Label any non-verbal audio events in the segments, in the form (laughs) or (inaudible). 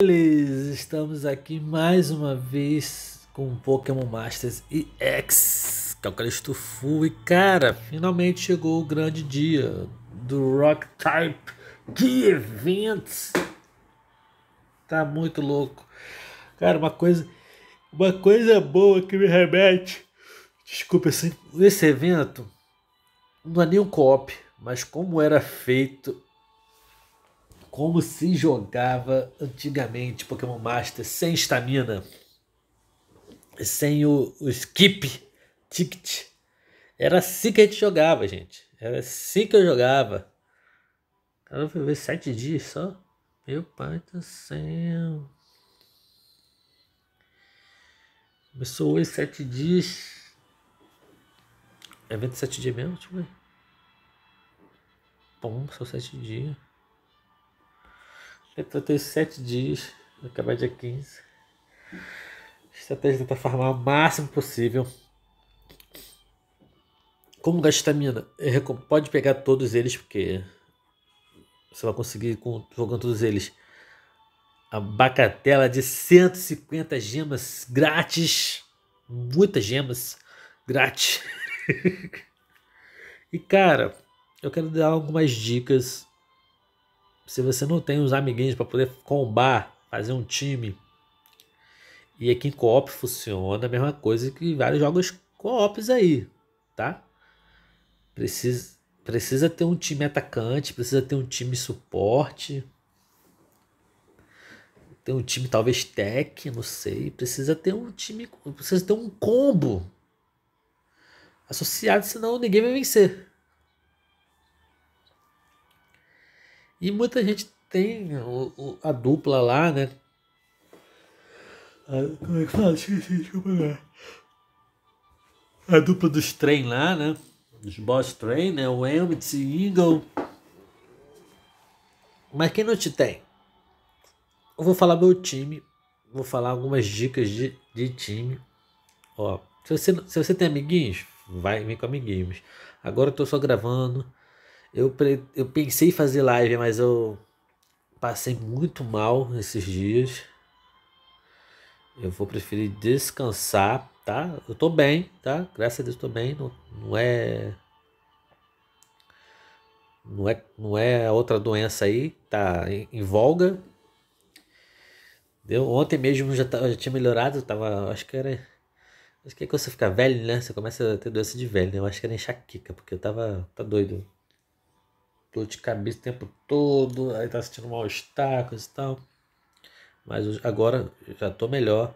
Beleza, estamos aqui mais uma vez com Pokémon Masters X, que é o Calisto E cara, finalmente chegou o grande dia do Rock Type de eventos. Tá muito louco. Cara, uma coisa, uma coisa boa que me remete. Desculpa, assim, esse evento não é nem um co mas como era feito como se jogava antigamente Pokémon Master sem estamina, sem o, o, skip ticket. Era assim que a gente jogava, gente. Era assim que eu jogava. Cara, eu ver sete dias só. Meu pai do céu. Começou hoje sete dias. É 27 dias mesmo? Deixa eu ver. Bom, são sete dias. Eu tratei sete dias, vou acabar dia 15. A estratégia é tentar farmar o máximo possível. Como gastar mina? pode pegar todos eles, porque você vai conseguir com, jogando todos eles a bacatela de 150 gemas grátis. Muitas gemas grátis. (laughs) e cara, eu quero dar algumas dicas se você não tem os amiguinhos para poder combar, fazer um time, e aqui em co-op funciona a mesma coisa que vários jogos co-ops aí, tá? Precisa, precisa ter um time atacante, precisa ter um time suporte, ter um time talvez tech, não sei, precisa ter um time, precisa ter um combo associado, senão ninguém vai vencer. E muita gente tem o, o, a dupla lá, né? A, ah, como é que fala? Esqueci, desculpa lá. Né? A dupla dos trem lá, né? Dos boss trem, né? O Emmett e Eagle. Mas quem não te tem? Eu vou falar meu time. Vou falar algumas dicas de, de time. Ó, se você, se você tem amiguinhos, vai vir com amiguinhos. Agora eu tô só gravando eu, eu pensei em fazer live, mas eu passei muito mal esses dias. Eu vou preferir descansar, tá? Eu tô bem, tá? Graças a Deus tô bem. Não, não é. Não é, não é outra doença aí, tá em, em voga. Deu, ontem mesmo já, tava, já tinha melhorado, tava. Acho que era. Acho que é quando você fica velho, né? Você começa a ter doença de velho, né? Eu acho que era enxaqueca, porque eu tava. tá doido dor de cabeça o tempo todo, aí tá sentindo mal-estar, e tal. Mas agora já tô melhor.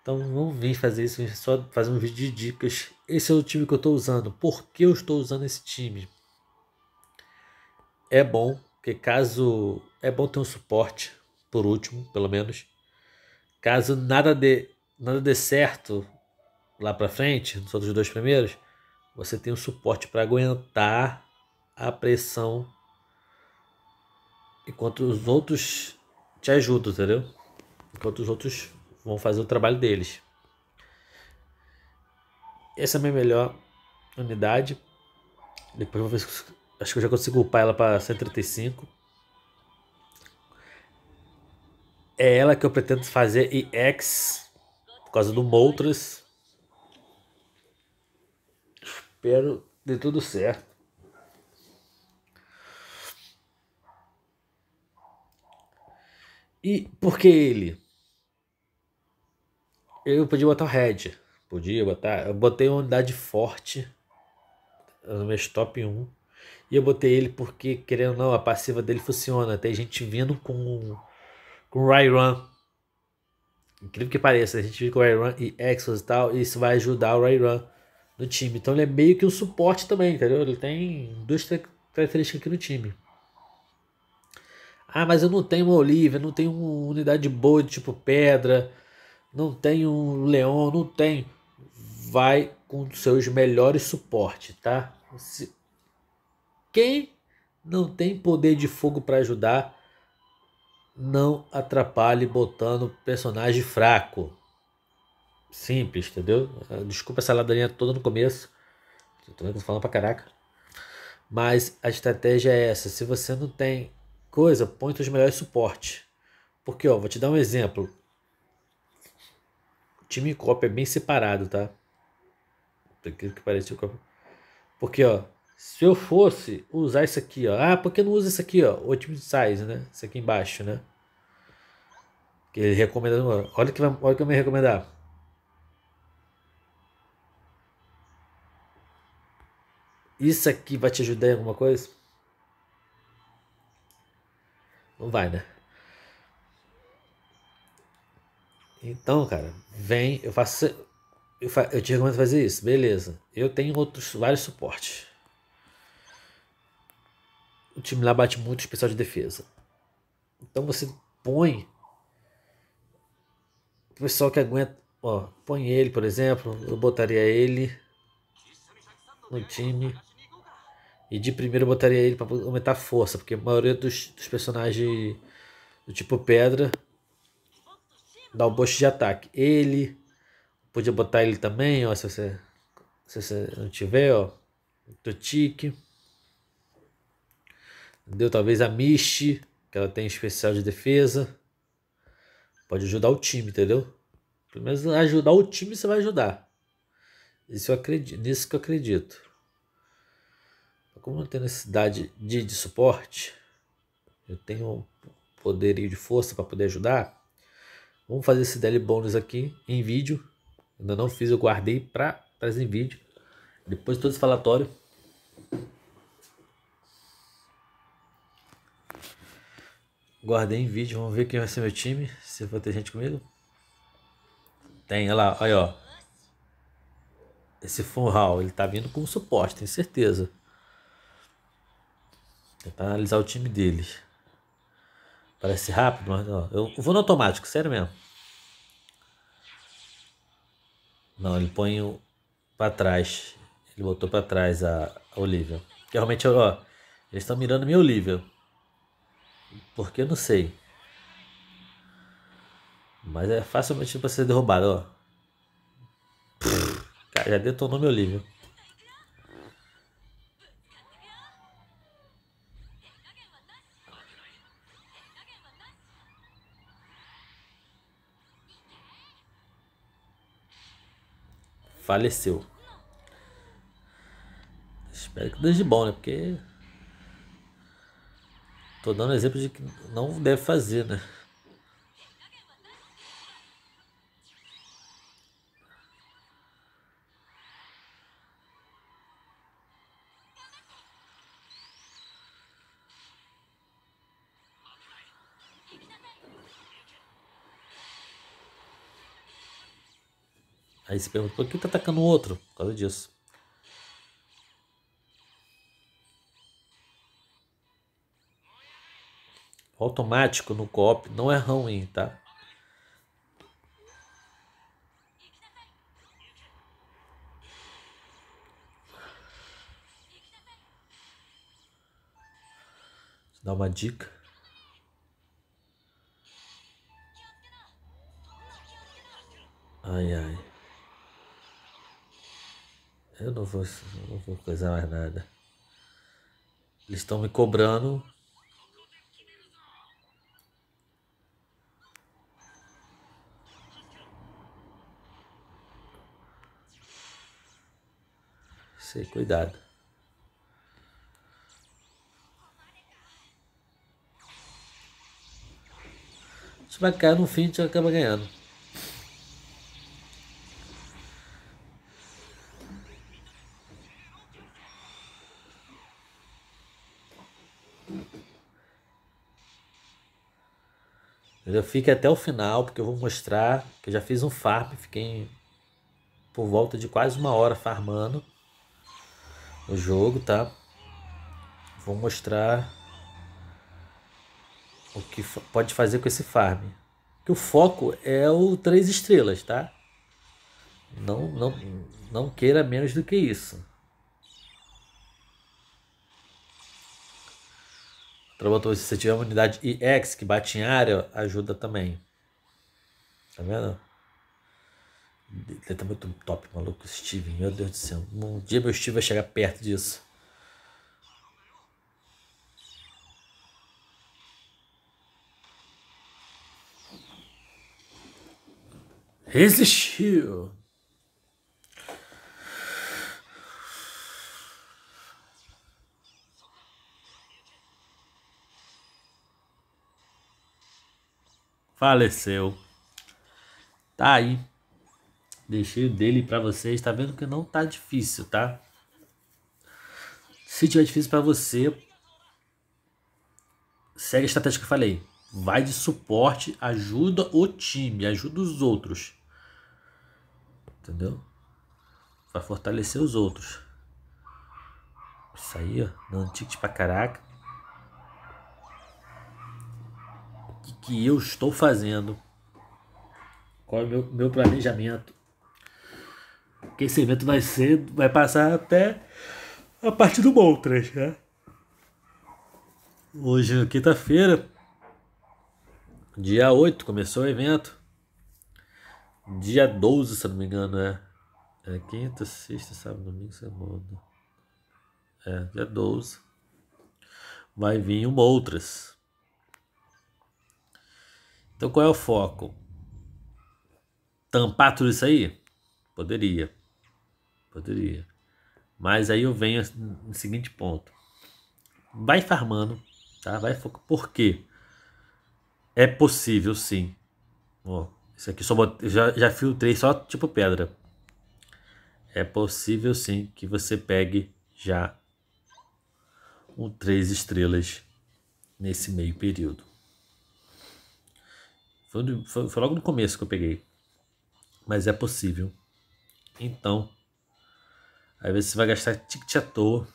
Então não vim fazer isso, só fazer um vídeo de dicas. Esse é o time que eu tô usando. Por que eu estou usando esse time? É bom, porque caso. É bom ter um suporte, por último, pelo menos. Caso nada dê, nada dê certo lá para frente, nos outros dois primeiros, você tem um suporte para aguentar a pressão enquanto os outros te ajudam, entendeu? Enquanto os outros vão fazer o trabalho deles. Essa é a minha melhor unidade. Depois eu vou ver se acho que eu já consigo upar ela para 135. É ela que eu pretendo fazer EX por causa do Moltres. Espero de tudo certo. E por que ele? Eu podia botar o Red. Podia botar. Eu botei uma unidade forte no meu top 1. E eu botei ele porque, querendo ou não, a passiva dele funciona. Tem gente vindo com, com Rairan. Incrível que pareça, a gente vive com o Rairan e Exos e tal. E isso vai ajudar o Rairan no time. Então ele é meio que um suporte também, entendeu? Ele tem duas características aqui no time. Ah, mas eu não tenho uma Olivia, não tenho uma unidade boa de tipo pedra, não tenho um leão, não tenho. Vai com seus melhores suporte, tá? Se... Quem não tem poder de fogo para ajudar, não atrapalhe botando personagem fraco. Simples, entendeu? Ah, desculpa essa ladainha toda no começo. Tô falando pra caraca. Mas a estratégia é essa. Se você não tem coisa, põe os melhores suporte, Porque, ó, vou te dar um exemplo. O time copy é bem separado, tá? O que parece o Copa. Porque, ó, se eu fosse usar isso aqui, ó. Ah, por que não usa isso aqui, ó? O time size, né? Isso aqui embaixo, né? Que ele recomenda. Olha o que, vai, olha que me recomendar. Isso aqui vai te ajudar em alguma coisa? Não vai, né? Então, cara, vem, eu faço. Eu, fa, eu te recomendo fazer isso, beleza. Eu tenho outros vários suportes. O time lá bate muito especial de defesa. Então você põe o pessoal que aguenta. Ó, põe ele, por exemplo. Eu botaria ele no time. E de primeiro eu botaria ele para aumentar a força, porque a maioria dos, dos personagens do tipo pedra dá o um boost de ataque. Ele, podia botar ele também, ó, se você, se você não tiver, ó, Totique. Entendeu? Talvez a Mishi, que ela tem especial de defesa. Pode ajudar o time, entendeu? Pelo menos ajudar o time você vai ajudar. Isso eu acredito, nisso que eu acredito como não tenho necessidade de, de suporte, eu tenho poderio de força para poder ajudar, vamos fazer esse daily bônus aqui em vídeo. Ainda não fiz, eu guardei para trazer em vídeo. Depois todo esse falatório. Guardei em vídeo, vamos ver quem vai ser meu time. Se vai ter gente comigo. Tem, olha lá, olha ó. Esse Funhal, ele tá vindo com suporte, tenho certeza pra analisar o time deles Parece rápido, mas ó Eu vou no automático, sério mesmo. Não, ele põe o pra trás. Ele botou pra trás a, a Olivia. Que realmente, ó, eles estão mirando minha Olivia. Porque eu não sei. Mas é facilmente pra ser derrubado, ó. Cara, já detonou meu livro. faleceu. Espero que dê de bom, né? Porque. Tô dando exemplo de que não deve fazer, né? Aí se pergunta, por que tá atacando o outro? Por causa disso. automático no cop não é ruim, tá? dar uma dica. Ai ai. Eu não vou, não vou coisar mais nada. Eles estão me cobrando. Sei, cuidado. Se vai cair no fim, a gente acaba ganhando. Entendeu? Fique até o final, porque eu vou mostrar que eu já fiz um farm, fiquei por volta de quase uma hora farmando o jogo, tá? Vou mostrar o que pode fazer com esse farm. Que o foco é o três estrelas, tá? Não, não, não queira menos do que isso. Trabalhador, se você tiver uma unidade ex que bate em área, ajuda também. Tá vendo? Ele tá muito top, maluco. Steven, meu Deus do céu. Um dia meu Steve vai chegar perto disso. Resistiu. faleceu. Tá aí. Deixei o dele para vocês. Tá vendo que não tá difícil, tá? Se tiver difícil para você, segue a estratégia que eu falei. Vai de suporte, ajuda o time, ajuda os outros. Entendeu? Vai fortalecer os outros. Isso aí, ó. Dando ticket pra caraca. que eu estou fazendo, qual é o meu, meu planejamento, que esse evento vai ser, vai passar até a parte do Moltres, né? Hoje, é quinta-feira, dia 8, começou o evento. Dia 12, se não me engano, é. É quinta, sexta, sábado, domingo, segunda. É, dia 12. Vai vir uma outras. Então qual é o foco? Tampar tudo isso aí? Poderia. Poderia. Mas aí eu venho no seguinte ponto. Vai farmando, tá? Vai foco. Por quê? É possível sim. Ó, isso aqui só já, já filtrei só tipo pedra. É possível sim que você pegue já um três estrelas nesse meio período. Foi, foi, foi logo no começo que eu peguei. Mas é possível. Então, aí você vai gastar ticket à toa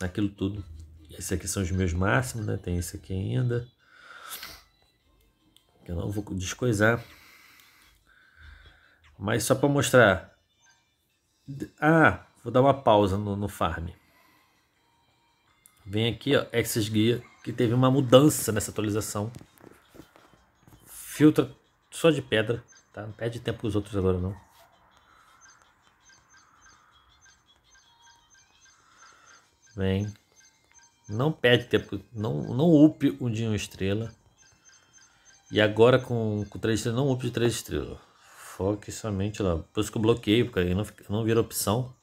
naquilo tudo. Esses aqui são os meus máximos, né? Tem esse aqui ainda. Que eu não vou descoisar. Mas só para mostrar. Ah, vou dar uma pausa no, no farm. Vem aqui, ó, Access Guia, que teve uma mudança nessa atualização. Filtra só de pedra, tá? Não perde tempo com os outros agora não. Vem. Não perde tempo, não, não upe o de uma estrela. E agora com, com estrelas, não upe de três estrelas. Foque somente lá. Por isso que eu bloqueio, porque aí não, não vira opção.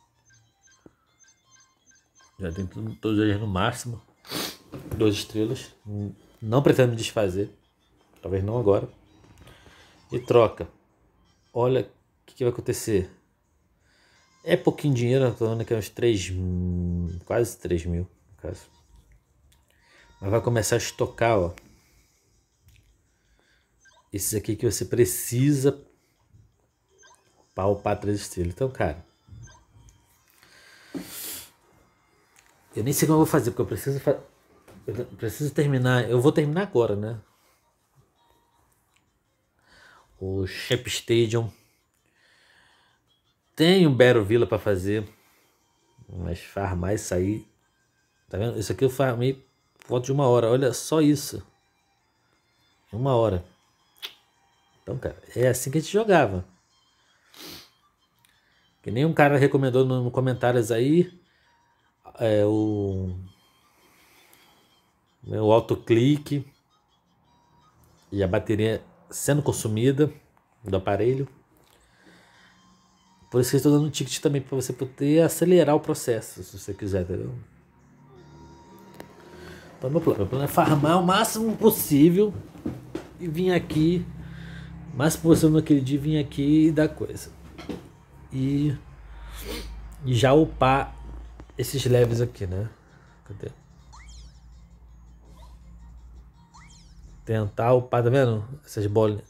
Já tem tudo, todos eles no máximo. Duas estrelas. Não pretendo me desfazer. Talvez não agora e troca. Olha o que, que, vai acontecer. É pouquinho dinheiro, eu tô falando que é uns 3, quase 3 mil, no caso. Mas vai começar a estocar, ó. Esses aqui que você precisa para upar 3 estrelas. Então, cara, eu nem sei como eu vou fazer, porque eu preciso, fa eu preciso terminar. Eu vou terminar agora, né? o Shep Stadium. Tem um Battle Villa para fazer, mas farmar isso aí. Tá vendo? Isso aqui eu farmei por volta de uma hora. Olha só isso. Uma hora. Então, cara, é assim que a gente jogava. Que nem um cara recomendou nos no comentários aí. É, o meu autoclique e a bateria sendo consumida do aparelho. Por isso que estou dando um ticket também para você poder acelerar o processo, se você quiser, entendeu? Então, meu plano, meu plano é farmar o máximo possível e vir aqui, mais possível naquele dia, vir aqui e dar coisa. E, e já upar esses leves aqui, né? Cadê? tentar o tá vendo? Essas bolinhas.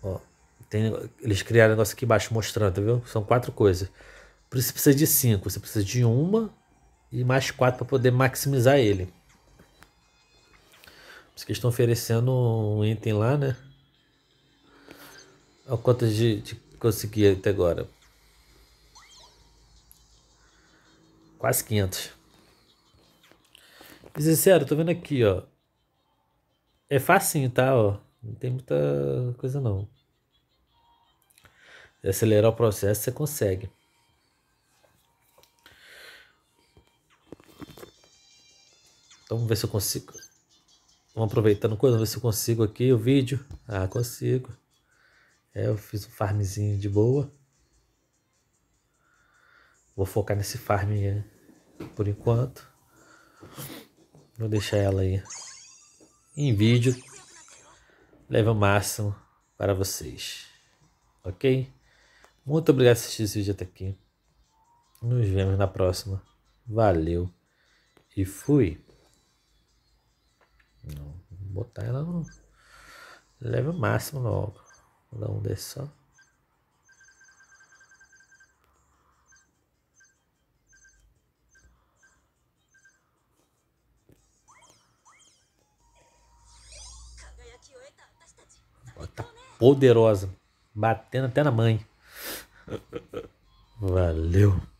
Ó, tem, eles criaram um negócio aqui embaixo mostrando, tá vendo? São quatro coisas. Por isso você precisa de cinco, você precisa de uma e mais quatro para poder maximizar ele. Por isso que estão oferecendo um item lá, né? Olha quantas de, de conseguir até agora. Quase 500. É sério tô vendo aqui, ó. É facinho, tá? Ó. Não tem muita coisa não. E acelerar o processo, você consegue. Então, vamos ver se eu consigo. Vamos aproveitando coisa, vamos ver se eu consigo aqui o vídeo. Ah, consigo. É, eu fiz um farmzinho de boa. Vou focar nesse farm por enquanto. Vou deixar ela aí em vídeo. Leva o máximo para vocês. Ok? Muito obrigado por assistir esse vídeo até aqui. Nos vemos na próxima. Valeu e fui. Não, vou botar ela no o máximo logo. Vou dar um desses só. poderosa, batendo até na mãe. Valeu.